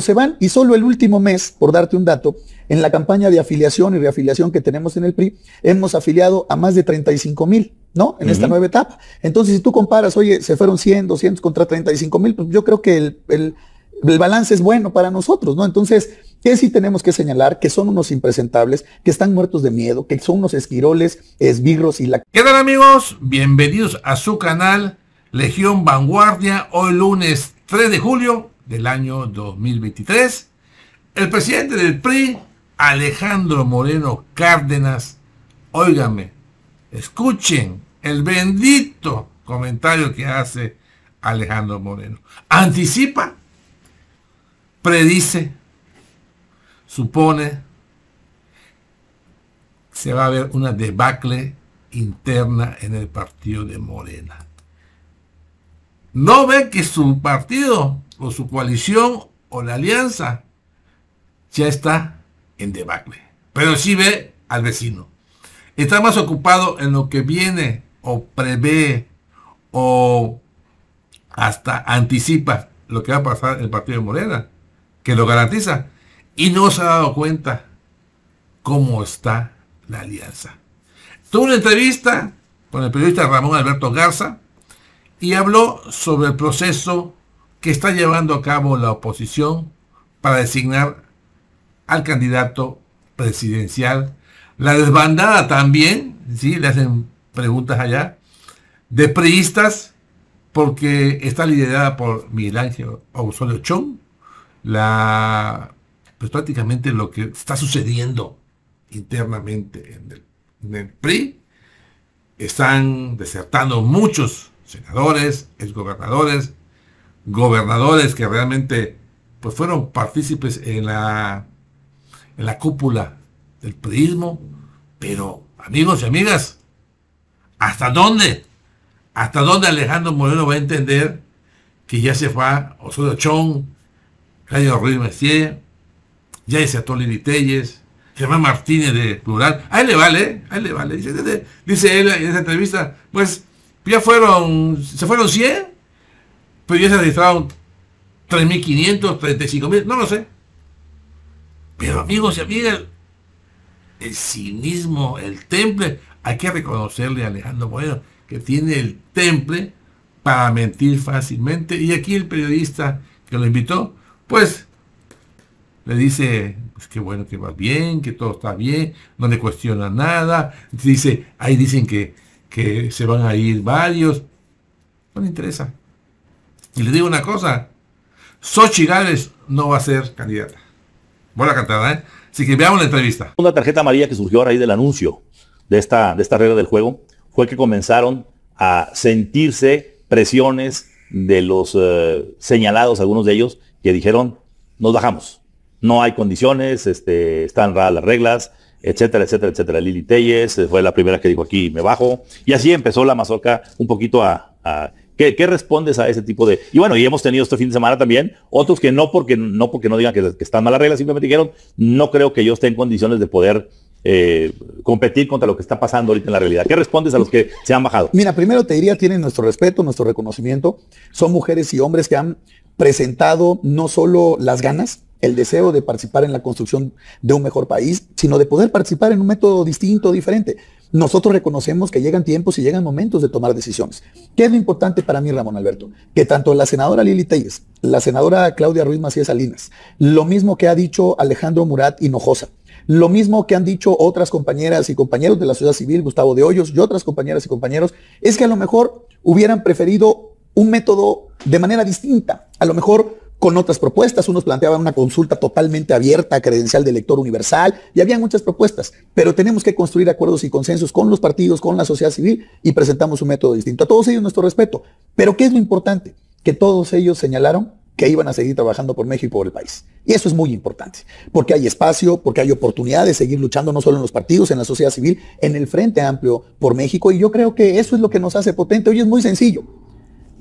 se van y solo el último mes, por darte un dato, en la campaña de afiliación y reafiliación que tenemos en el PRI, hemos afiliado a más de 35 mil, ¿no? En esta nueva etapa. Entonces, si tú comparas, oye, se fueron 100, 200 contra 35 mil, pues yo creo que el, balance es bueno para nosotros, ¿no? Entonces, ¿qué sí tenemos que señalar que son unos impresentables, que están muertos de miedo, que son unos esquiroles, esbirros y la... ¿Qué tal amigos? Bienvenidos a su canal Legión Vanguardia, hoy lunes 3 de julio del año 2023, el presidente del PRI, Alejandro Moreno Cárdenas, óigame, escuchen el bendito comentario que hace Alejandro Moreno. Anticipa, predice, supone, se va a ver una debacle interna en el partido de Morena no ve que su partido o su coalición o la alianza ya está en debacle. Pero sí ve al vecino. Está más ocupado en lo que viene o prevé o hasta anticipa lo que va a pasar en el partido de Morena, que lo garantiza. Y no se ha dado cuenta cómo está la alianza. Tuve una entrevista con el periodista Ramón Alberto Garza, y habló sobre el proceso que está llevando a cabo la oposición para designar al candidato presidencial. La desbandada también, ¿sí? le hacen preguntas allá, de priistas, porque está liderada por Miguel Ángel Osorio Chong, la, pues prácticamente lo que está sucediendo internamente en el, en el PRI. Están desertando muchos senadores, exgobernadores, gobernadores que realmente pues fueron partícipes en la, en la cúpula del prismo, pero amigos y amigas, ¿hasta dónde? ¿Hasta dónde Alejandro Moreno va a entender que ya se fue Osorio Chong, Claudio Ruiz Messier, ya dice Atolini Telles, Germán Martínez de Plural, a le vale, a le vale. dice él en esa entrevista, pues ya fueron, se fueron 100, pero ya se registraron 3.500, 35.000, no lo sé. Pero amigos y amigas, el cinismo, el temple, hay que reconocerle a Alejandro Bueno, que tiene el temple para mentir fácilmente. Y aquí el periodista que lo invitó, pues le dice pues que bueno, que va bien, que todo está bien, no le cuestiona nada. Dice, ahí dicen que que se van a ir varios. No le interesa. Y le digo una cosa, Sochi Gales no va a ser candidata. buena cantada ¿eh? Así que veamos la entrevista. Una tarjeta amarilla que surgió a raíz del anuncio de esta, de esta regla del juego fue que comenzaron a sentirse presiones de los eh, señalados, algunos de ellos, que dijeron, nos bajamos, no hay condiciones, este, están raras las reglas, etcétera, etcétera, etcétera. Lili Telles eh, fue la primera que dijo aquí, me bajo. Y así empezó la mazorca un poquito a... ¿qué, respondes a ese tipo de...? Y bueno, y hemos tenido este fin de semana también otros que no porque no, porque no digan que, están malas reglas, simplemente dijeron, no creo que yo esté en condiciones de poder eh, competir contra lo que está pasando ahorita en la realidad. ¿Qué respondes a los que se han bajado? Mira, primero te diría, tienen nuestro respeto, nuestro reconocimiento. Son mujeres y hombres que han presentado no solo las ganas, el deseo de participar en la construcción de un mejor país, sino de poder participar en un método distinto, diferente. Nosotros reconocemos que llegan tiempos y llegan momentos de tomar decisiones. ¿Qué es lo importante para mí, Ramón Alberto? Que tanto la senadora Lili Telles, la senadora Claudia Ruiz Macías Salinas, lo mismo que ha dicho Alejandro Murat Hinojosa, lo mismo que han dicho otras compañeras y compañeros de la sociedad civil, Gustavo de Hoyos y otras compañeras y compañeros, es que a lo mejor hubieran preferido un método de manera distinta, a lo mejor con otras propuestas. Unos planteaban una consulta totalmente abierta, credencial de elector universal, y había muchas propuestas, pero tenemos que construir acuerdos y consensos con los partidos, con la sociedad civil, y presentamos un método distinto. A todos ellos nuestro respeto. Pero ¿qué es lo importante? Que todos ellos señalaron que iban a seguir trabajando por México y por el país. Y eso es muy importante, porque hay espacio, porque hay oportunidad de seguir luchando no solo en los partidos, en la sociedad civil, en el Frente Amplio por México, y yo creo que eso es lo que nos hace potente. Hoy es muy sencillo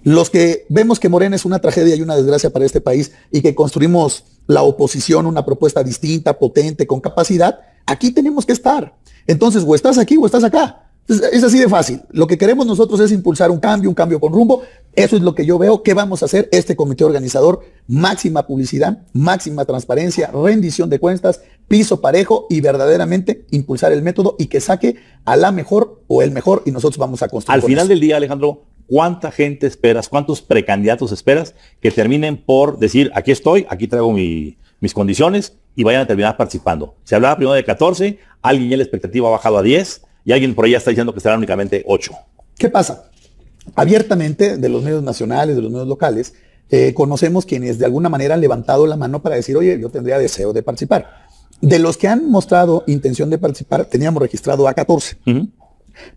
los que vemos que Morena es una tragedia y una desgracia para este país y que construimos la oposición, una propuesta distinta, potente, con capacidad, aquí tenemos que estar. Entonces, o estás aquí o estás acá. Pues, es así de fácil. Lo que queremos nosotros es impulsar un cambio, un cambio con rumbo. Eso es lo que yo veo que vamos a hacer este comité organizador. Máxima publicidad, máxima transparencia, rendición de cuentas, piso parejo y verdaderamente impulsar el método y que saque a la mejor o el mejor y nosotros vamos a construir. Al final del día, Alejandro, ¿Cuánta gente esperas? ¿Cuántos precandidatos esperas que terminen por decir, aquí estoy, aquí traigo mis condiciones y vayan a terminar participando? Se hablaba primero de 14, alguien ya la expectativa ha bajado a 10 y alguien por allá está diciendo que serán únicamente 8. ¿Qué pasa? Abiertamente de los medios nacionales, de los medios locales, eh, conocemos quienes de alguna manera han levantado la mano para decir, oye, yo tendría deseo de participar. De los que han mostrado intención de participar, teníamos registrado a 14.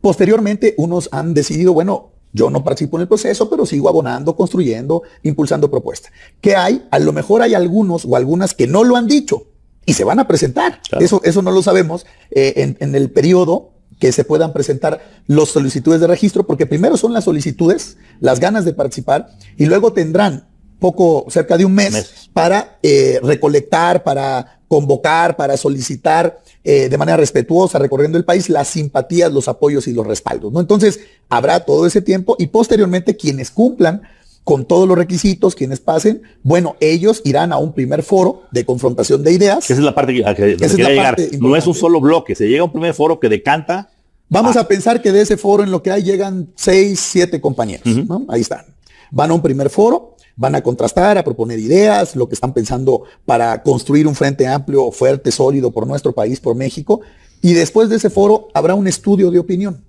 Posteriormente, unos han decidido, bueno, yo no participo en el proceso, pero sigo abonando, construyendo, impulsando propuestas. ¿Qué hay? A lo mejor hay algunos o algunas que no lo han dicho y se van a presentar. Eso, eso no lo sabemos eh, en, el periodo que se puedan presentar las solicitudes de registro, porque primero son las solicitudes, las ganas de participar, y luego tendrán poco, cerca de un mes, para eh, recolectar, para convocar, para solicitar eh, de manera respetuosa, recorriendo el país, las simpatías, los apoyos y los respaldos. ¿no? Entonces, habrá todo ese tiempo y posteriormente quienes cumplan con todos los requisitos, quienes pasen, bueno, ellos irán a un primer foro de confrontación de ideas. Esa es la parte que, no es un solo bloque, se llega a un primer foro que decanta. Vamos a, pensar que de ese foro en lo que hay llegan seis, siete compañeros. ¿no? Ahí están. Van a un primer foro, Van a contrastar, a proponer ideas, lo que están pensando para construir un frente amplio, fuerte, sólido por nuestro país, por México. Y después de ese foro habrá un estudio de opinión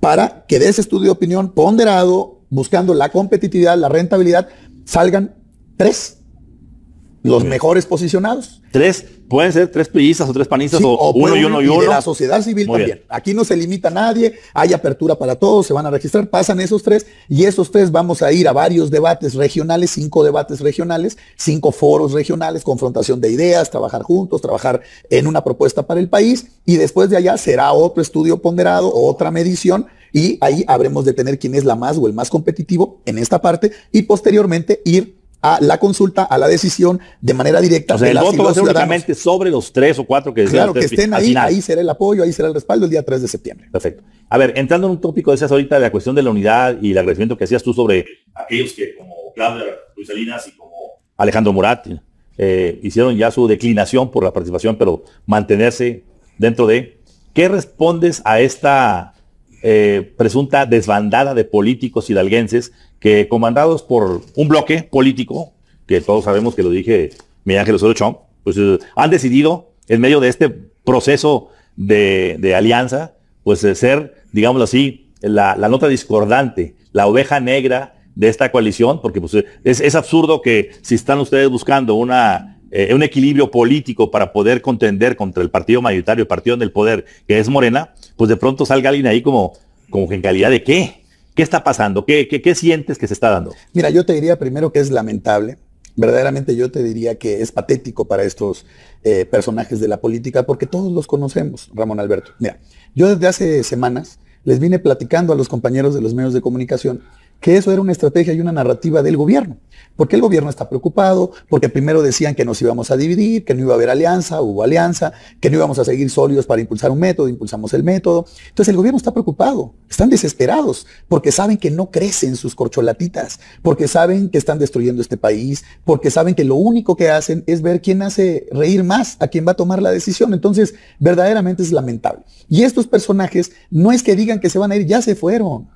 para que de ese estudio de opinión ponderado, buscando la competitividad, la rentabilidad, salgan tres los mejores posicionados. Tres, pueden ser tres pillistas o tres panistas o, uno y uno y uno. de la sociedad civil también. Bien. Aquí no se limita a nadie, hay apertura para todos, se van a registrar, pasan esos tres y esos tres vamos a ir a varios debates regionales, cinco debates regionales, cinco foros regionales, confrontación de ideas, trabajar juntos, trabajar en una propuesta para el país y después de allá será otro estudio ponderado, otra medición y ahí habremos de tener quién es la más o el más competitivo en esta parte y posteriormente ir a la consulta, a la decisión de manera directa. O sea, el voto va a ser únicamente sobre los tres o cuatro que Claro, que estén ahí, ahí será el apoyo, ahí será el respaldo el día 3 de septiembre. Perfecto. A ver, entrando en un tópico de esas ahorita de la cuestión de la unidad y el agradecimiento que hacías tú sobre aquellos que como Claudia Luis Salinas y como Alejandro Murat eh, hicieron ya su declinación por la participación, pero mantenerse dentro de. ¿Qué respondes a esta eh, presunta desbandada de políticos hidalguenses que comandados por un bloque político, que todos sabemos que lo dije mi Ángel Osorio Chong, pues eh, han decidido en medio de este proceso de, alianza, pues eh, ser, digamos así, la, nota discordante, la oveja negra de esta coalición, porque pues, es absurdo que si están ustedes buscando una eh, un equilibrio político para poder contender contra el partido mayoritario, el partido en el poder, que es Morena, pues de pronto salga alguien ahí como, como que en calidad de qué. ¿Qué está pasando? ¿Qué, qué, sientes que se está dando? Mira, yo te diría primero que es lamentable, verdaderamente yo te diría que es patético para estos eh, personajes de la política, porque todos los conocemos, Ramón Alberto. Mira, yo desde hace semanas les vine platicando a los compañeros de los medios de comunicación que eso era una estrategia y una narrativa del gobierno. Porque el gobierno está preocupado, porque primero decían que nos íbamos a dividir, que no iba a haber alianza, hubo alianza, que no íbamos a seguir sólidos para impulsar un método, impulsamos el método. Entonces el gobierno está preocupado, están desesperados, porque saben que no crecen sus corcholatitas, porque saben que están destruyendo este país, porque saben que lo único que hacen es ver quién hace reír más, a quién va a tomar la decisión. Entonces, verdaderamente es lamentable. Y estos personajes no es que digan que se van a ir, ya se fueron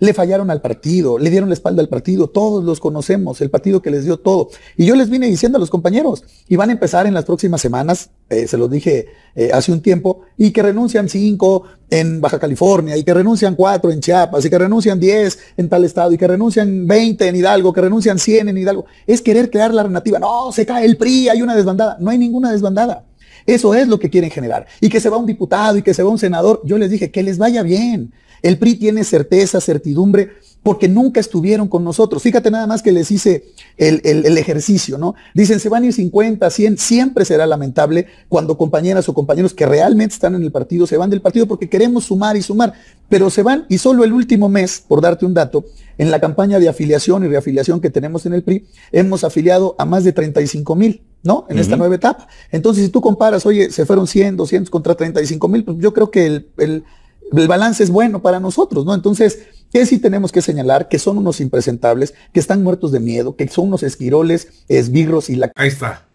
le fallaron al partido, le dieron la espalda al partido, todos los conocemos, el partido que les dio todo. Y yo les vine diciendo a los compañeros, y van a empezar en las próximas semanas, eh, se los dije eh, hace un tiempo, y que renuncian cinco en Baja California, y que renuncian cuatro en Chiapas, y que renuncian diez en tal estado, y que renuncian veinte en Hidalgo, que renuncian cien en Hidalgo. Es querer crear la alternativa. no, se cae el PRI, hay una desbandada. No hay ninguna desbandada. Eso es lo que quieren generar. Y que se va un diputado y que se va un senador. Yo les dije que les vaya bien. El PRI tiene certeza, certidumbre, porque nunca estuvieron con nosotros. Fíjate nada más que les hice el, ejercicio, ¿no? Dicen, se van a ir 50, 100, siempre será lamentable cuando compañeras o compañeros que realmente están en el partido se van del partido porque queremos sumar y sumar, pero se van y solo el último mes, por darte un dato, en la campaña de afiliación y reafiliación que tenemos en el PRI, hemos afiliado a más de 35 mil. ¿no? En esta nueva etapa. Entonces, si tú comparas, oye, se fueron 100, 200 contra 35 mil, pues yo creo que el, balance es bueno para nosotros, ¿no? Entonces, que sí tenemos que señalar? Que son unos impresentables, que están muertos de miedo, que son unos esquiroles, esbirros y la... Ahí está.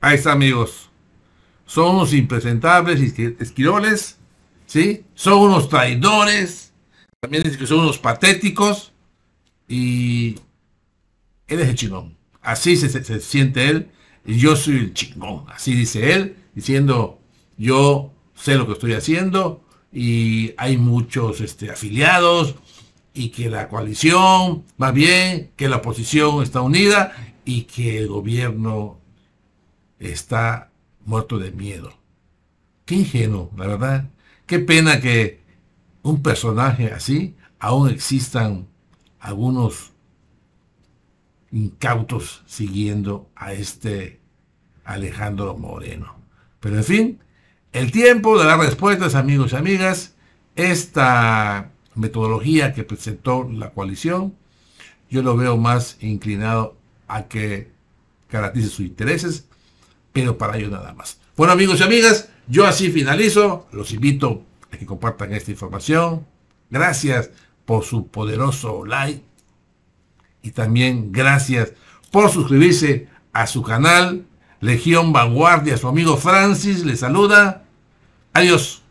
Ahí está, amigos. Son unos impresentables, esquiroles, ¿sí? Son unos traidores, también dicen que son unos patéticos y él es el chingón. Así se siente él yo soy el chingón, así dice él, diciendo, yo sé lo que estoy haciendo y hay muchos este, afiliados y que la coalición va bien, que la oposición está unida y que el gobierno está muerto de miedo. Qué ingenuo, la verdad. Qué pena que un personaje así aún existan algunos incautos siguiendo a este Alejandro Moreno. Pero en fin, el tiempo de las respuestas, amigos y amigas, esta metodología que presentó la coalición, yo lo veo más inclinado a que garantice sus intereses, pero para ello nada más. Bueno, amigos y amigas, yo así finalizo. Los invito a que compartan esta información. Gracias por su poderoso like y también gracias por suscribirse a su canal. Legión Vanguardia, su amigo Francis le saluda. Adiós.